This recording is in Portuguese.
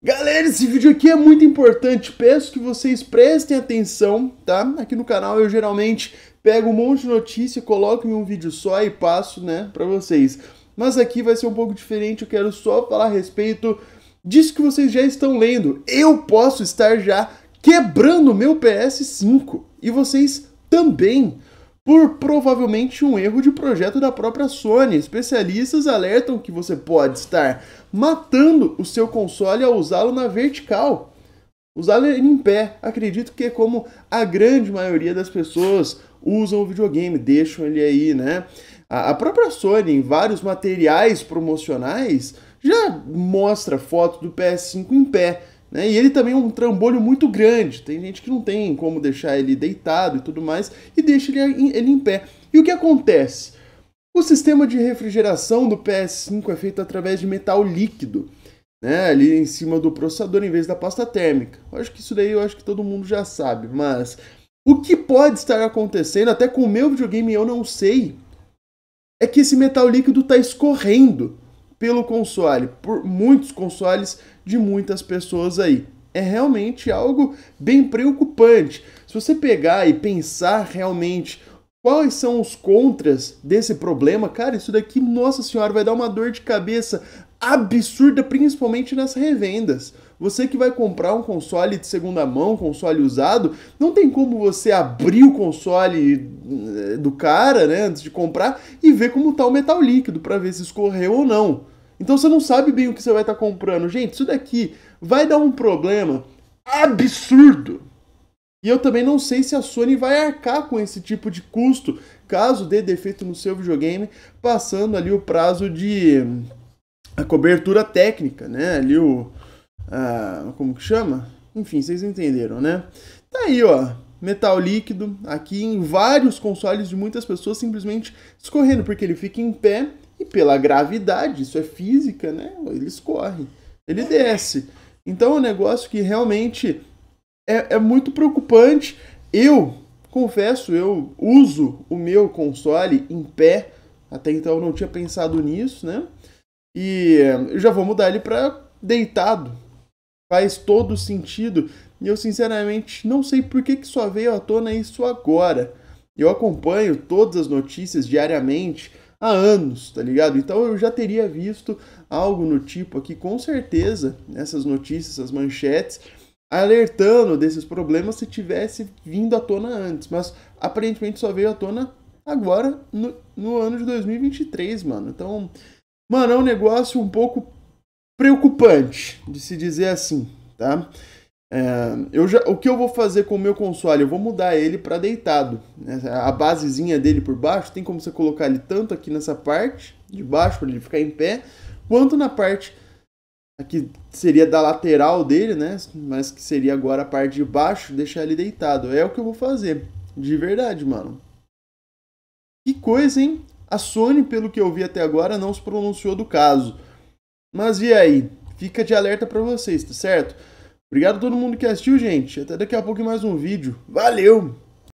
Galera, esse vídeo aqui é muito importante, peço que vocês prestem atenção, tá? Aqui no canal eu geralmente pego um monte de notícia, coloco em um vídeo só e passo, né, pra vocês. Mas aqui vai ser um pouco diferente, eu quero só falar a respeito disso que vocês já estão lendo. Eu posso estar já quebrando meu PS5 e vocês também por provavelmente um erro de projeto da própria Sony. Especialistas alertam que você pode estar matando o seu console ao usá-lo na vertical. Usá-lo em pé, acredito que é como a grande maioria das pessoas usam o videogame, deixam ele aí, né? A própria Sony, em vários materiais promocionais, já mostra foto do PS5 em pé. Né? E ele também é um trambolho muito grande, tem gente que não tem como deixar ele deitado e tudo mais, e deixa ele, ele em pé. E o que acontece? O sistema de refrigeração do PS5 é feito através de metal líquido, né? ali em cima do processador em vez da pasta térmica. Eu acho que isso daí eu acho que todo mundo já sabe, mas o que pode estar acontecendo, até com o meu videogame eu não sei, é que esse metal líquido está escorrendo pelo console, por muitos consoles de muitas pessoas aí. É realmente algo bem preocupante. Se você pegar e pensar realmente Quais são os contras desse problema? Cara, isso daqui, nossa senhora, vai dar uma dor de cabeça absurda, principalmente nas revendas. Você que vai comprar um console de segunda mão, console usado, não tem como você abrir o console eh, do cara, né, antes de comprar e ver como tá o metal líquido para ver se escorreu ou não. Então você não sabe bem o que você vai estar tá comprando. Gente, isso daqui vai dar um problema absurdo. E eu também não sei se a Sony vai arcar com esse tipo de custo caso dê defeito no seu videogame, passando ali o prazo de hum, a cobertura técnica, né? Ali o, ah, como que chama? Enfim, vocês entenderam, né? Tá aí, ó, metal líquido aqui em vários consoles de muitas pessoas simplesmente escorrendo, porque ele fica em pé e pela gravidade, isso é física, né? Ele escorre, ele desce. Então é um negócio que realmente é, é muito preocupante. Eu, confesso, eu uso o meu console em pé, até então eu não tinha pensado nisso, né? E eu já vou mudar ele para deitado, faz todo sentido e eu sinceramente não sei por que, que só veio à tona isso agora. Eu acompanho todas as notícias diariamente há anos, tá ligado? Então eu já teria visto algo no tipo aqui, com certeza, essas notícias, essas manchetes, alertando desses problemas se tivesse vindo à tona antes, mas aparentemente só veio à tona agora no, no ano de 2023, mano. Então, mano, é um negócio um pouco preocupante de se dizer assim, tá? É, eu já, o que eu vou fazer com o meu console? Eu vou mudar ele para deitado. Né? A basezinha dele por baixo, tem como você colocar ele tanto aqui nessa parte de baixo para ele ficar em pé, quanto na parte aqui seria da lateral dele, né? Mas que seria agora a parte de baixo, deixar ele deitado. É o que eu vou fazer, de verdade, mano. Que coisa, hein? A Sony, pelo que eu vi até agora, não se pronunciou do caso. Mas e aí? Fica de alerta para vocês, tá certo? Obrigado a todo mundo que assistiu, gente. Até daqui a pouco mais um vídeo. Valeu!